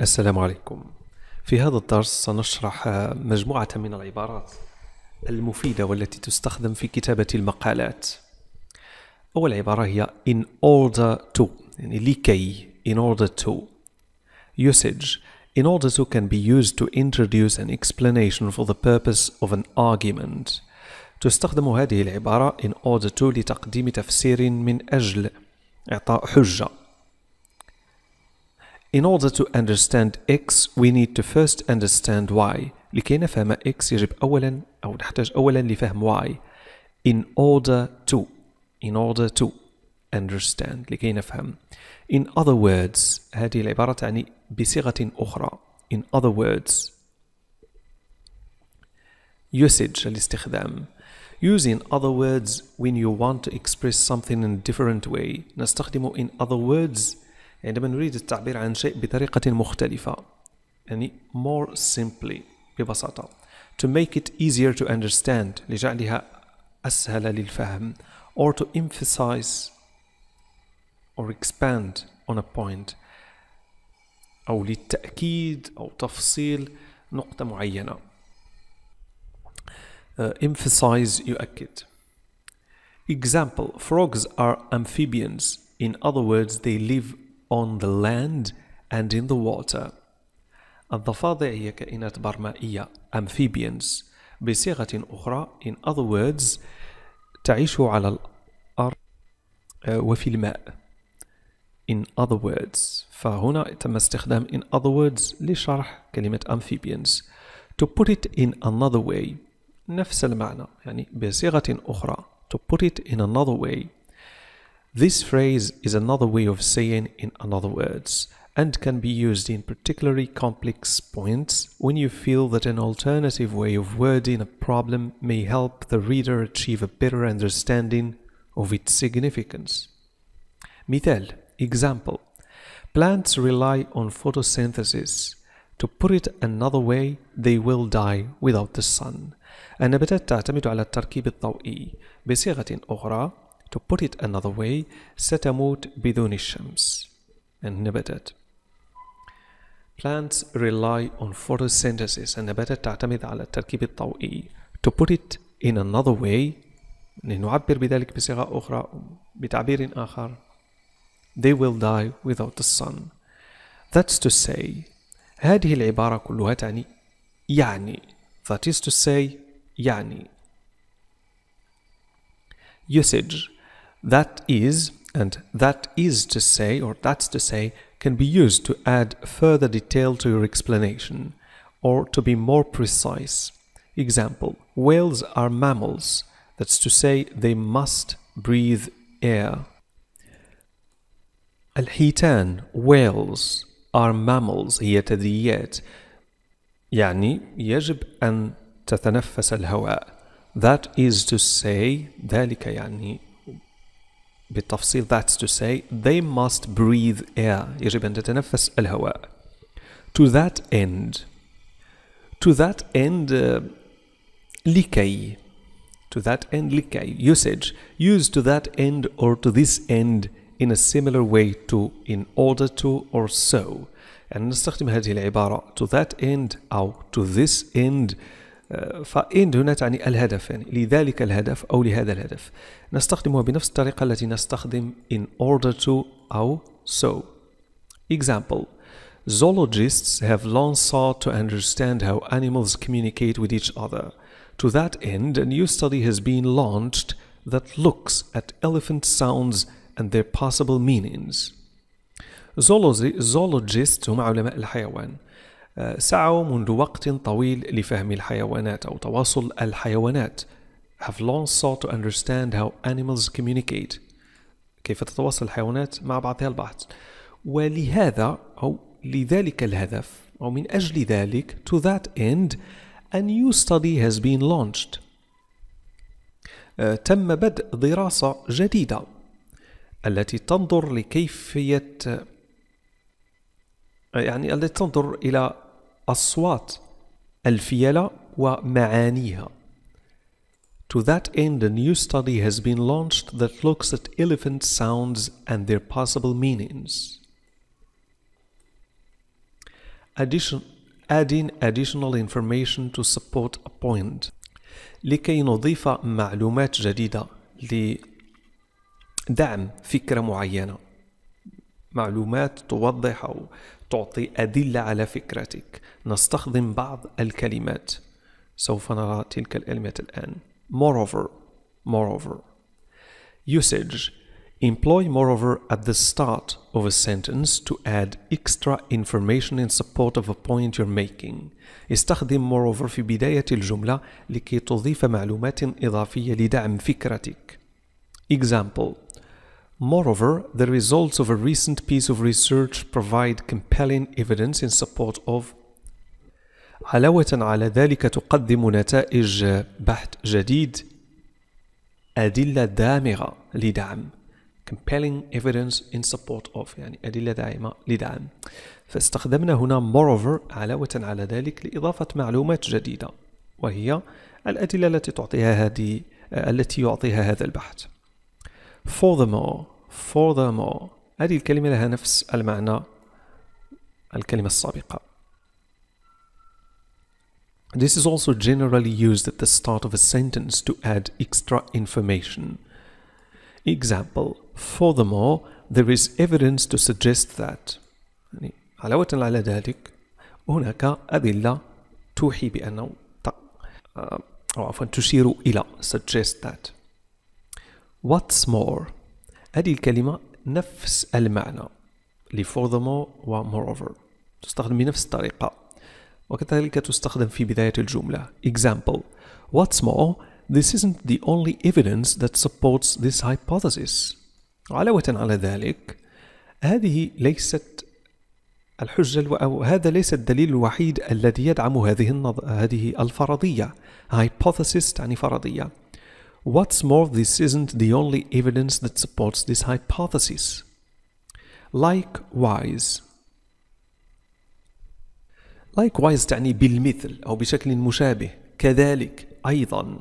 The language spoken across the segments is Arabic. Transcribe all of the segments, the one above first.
السلام عليكم في هذا الدرس سنشرح مجموعة من العبارات المفيدة والتي تستخدم في كتابة المقالات أول عبارة هي in order to يعني لكي in order to usage in order to can be used to introduce an explanation for the purpose of an argument تستخدم هذه العبارة in order to لتقديم تفسير من أجل إعطاء حجة in order to understand x we need to first understand y لكي نفهم x يجب أولا أو نحتاج أولا لفهم y in order to in order to understand لكي نفهم in other words هذه العبارة تعني بصيغة أخرى in other words usage الاستخدام Using other words when you want to express something in a different way نستخدم in other words عندما نريد التعبير عن شيء بطريقة مختلفة يعني more simply ببساطة to make it easier to understand لجعلها أسهل للفهم or to emphasize or expand on a point أو للتأكيد أو تفصيل نقطة معينة uh, emphasize يؤكد example frogs are amphibians in other words they live on the land and in the water الضفادع هي كائنات برمائية amphibians بصيغة أخرى in other words تعيش على الأرض وفي الماء in other words فهنا تم استخدام in other words لشرح كلمة amphibians to put it in another way نفس المعنى يعني بصيغة أخرى to put it in another way This phrase is another way of saying in other words and can be used in particularly complex points when you feel that an alternative way of wording a problem may help the reader achieve a better understanding of its significance. Mithel, example. Plants rely on photosynthesis. To put it another way, they will die without the sun. النباتات تعتمد على التركيب الضوئي. بصيغة أخرى, To put it another way, ستموت بدون الشمس النباتات Plants rely on photosynthesis النباتات تعتمد على التركيب الضوئي To put it in another way لنعبر بذلك بصيغة أخرى بتعبير آخر They will die without the sun That's to say هذه العبارة كلها تعني يعني That is to say يعني Usage That is, and that is to say, or that's to say, can be used to add further detail to your explanation, or to be more precise. Example, whales are mammals, that's to say, they must breathe air. الحيتان whales are mammals هي يعني يجب أن تتنفس الهواء that is to say ذلك يعني بالتفصيل that's to say they must breathe air يجب أن تتنفس الهواء to that end to that end uh, لكي to that end لكي usage used to that end or to this end in a similar way to in order to or so أن نستخدم هذه العبارة to that end أو to this end فإند هنا تعني الهدف يعني لذلك الهدف أو لهذا الهدف نستخدمها بنفس الطريقة التي نستخدم in order to أو so example Zoologists have long sought to understand how animals communicate with each other. To that end, a new study has been launched that looks at elephant sounds and their possible meanings. Zoologists هم علماء الحيوان سعوا منذ وقت طويل لفهم الحيوانات أو تواصل الحيوانات have long sought to understand how animals communicate كيف تتواصل الحيوانات مع بعضها البعض ولهذا أو لذلك الهدف أو من أجل ذلك to that end a new study has been launched آه، تم بدء دراسة جديدة التي تنظر لكيفية آه، يعني التي تنظر إلى أصوات الفيلة ومعانيها. To that end, a new study has been launched that looks at elephant sounds and their possible meanings. Addition, adding additional information to support a point. لكي نضيف معلومات جديدة لدعم فكرة معينة. معلومات توضح أو تعطي أدلة على فكرتك نستخدم بعض الكلمات سوف نرى تلك الكلمات الآن moreover moreover usage employ moreover at the start of a sentence to add extra information in support of a point you're making استخدم moreover في بداية الجملة لكي تضيف معلومات إضافية لدعم فكرتك example Moreover, the results of a recent piece of research provide compelling evidence in support of علاوة على ذلك تقدم نتائج بحث جديد أدلة دامغة لدعم compelling evidence in support of يعني أدلة داعمة لدعم فاستخدمنا هنا moreover علاوة على ذلك لإضافة معلومات جديدة وهي الأدلة التي تعطيها هذه التي يعطيها هذا البحث Furthermore more هذه الكلمة لها نفس المعنى الكلمة السابقة This is also generally used at the start of a sentence to add extra information. Example Furthermore, there is evidence to suggest that يعني علاوة على ذلك هناك أدلة توحي بأنه أو عفوا تشير إلى suggest that what's more هذه الكلمة نفس المعنى لي furthermore و moreover تستخدم بنفس الطريقة وكذلك تستخدم في بداية الجملة example what's more this isn't the only evidence that supports this hypothesis علاوة على ذلك هذه ليست الحجة أو هذا ليس الدليل الوحيد الذي يدعم هذه النظ... هذه الفرضية hypothesis تعني فرضية What's more, this isn't the only evidence that supports this hypothesis. Likewise Likewise تعني بالمثل أو بشكل مشابه كذلك أيضا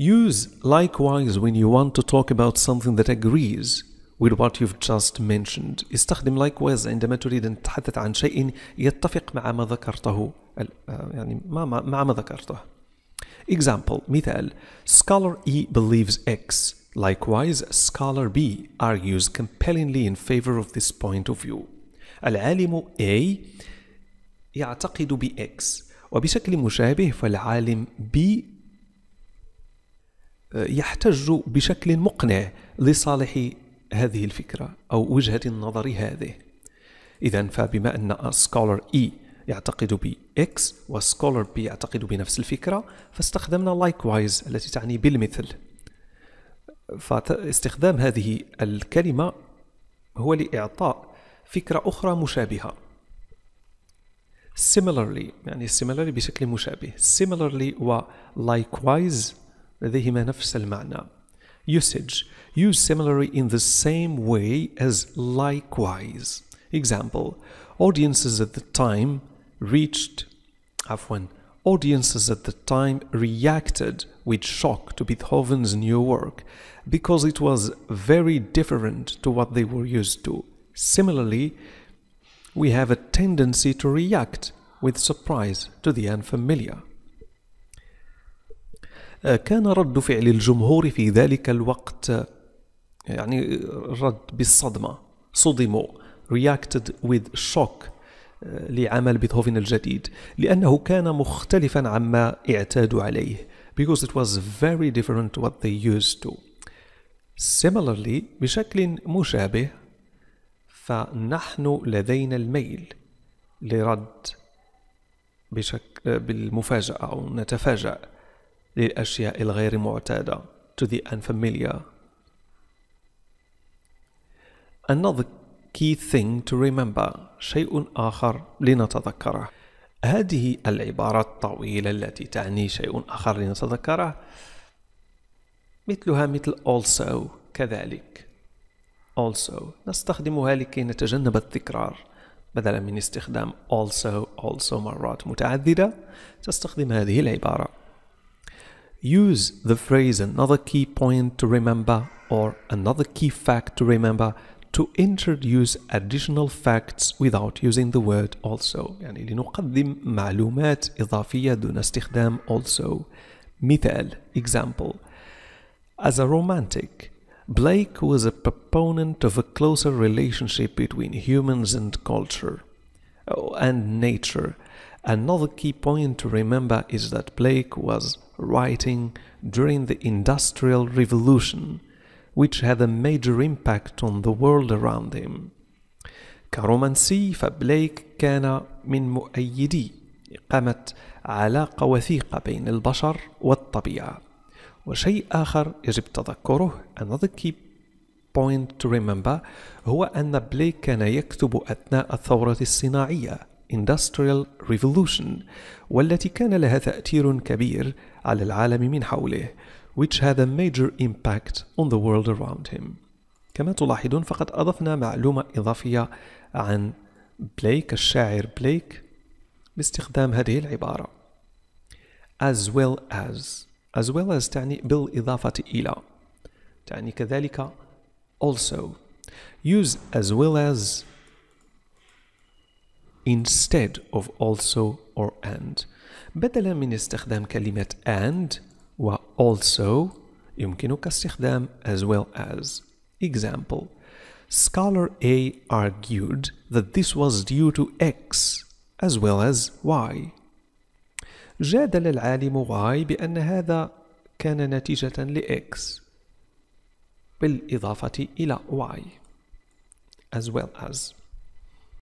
Use likewise when you want to talk about something that agrees with what you've just mentioned استخدم likewise عندما تريد أن تتحدث عن شيء يتفق مع ما ذكرته يعني مع ما ذكرته Example, مثال Scholar E believes X. Likewise, Scholar B argues compellingly in favor of this point of view. العالم A يعتقد بX وبشكل مشابه فالعالم B يحتج بشكل مقنع لصالح هذه الفكرة أو وجهة النظر هذه إذا فبما أن scholar E يعتقد ب X Scholar B يعتقد بنفس الفكرة فاستخدمنا likewise التي تعني بالمثل فاستخدام هذه الكلمة هو لإعطاء فكرة أخرى مشابهة similarly يعني similarly بشكل مشابه similarly و likewise لديهما نفس المعنى usage use similarly in the same way as likewise example audiences at the time reached Afwan, audiences at the time reacted with shock to Beethoven's new work because it was very different to what they were used to. Similarly, we have a tendency to react with surprise to the unfamiliar. Uh, كان رد فعل الجمهور في ذلك الوقت uh, يعني رد بالصدمة صدموا reacted with shock لعمل بيتهوفن الجديد لأنه كان مختلفا عما اعتادوا عليه because it was very different what they used to similarly بشكل مشابه فنحن لدينا الميل لرد بشكل بالمفاجأة أو نتفاجأ للأشياء الغير معتادة to the unfamiliar another key thing to remember شيء آخر لنتذكره هذه العبارة الطويلة التي تعني شيء آخر لنتذكره مثلها مثل also كذلك also نستخدمها لكي نتجنب التكرار بدلا من استخدام also also مرات متعددة تستخدم هذه العبارة Use the phrase another key point to remember or another key fact to remember to introduce additional facts without using the word also يعني لنقدم معلومات إضافية دون استخدام also مثال example As a romantic Blake was a proponent of a closer relationship between humans and culture oh, and nature. Another key point to remember is that Blake was writing during the Industrial Revolution, which had a major impact on the world around him. كرومانسي فبليك كان من مؤيدي إقامة علاقة وثيقة بين البشر والطبيعة. وشيء آخر يجب تذكره another key point to remember هو أن بليك كان يكتب أثناء الثورة الصناعية Industrial Revolution والتي كان لها تأثير كبير على العالم من حوله which had a major impact on the world around him. كما تلاحظون فقد أضفنا معلومة إضافية عن بليك الشاعر بليك باستخدام هذه العبارة as well as as well as تعني بالإضافة إلى تعني كذلك also use as well as instead of also or and بدلا من استخدام كلمة and و also يمكنك استخدام as well as example scholar A argued that this was due to X as well as Y جادل العالم Y بأن هذا كان نتيجة لX بالإضافة إلى Y as well as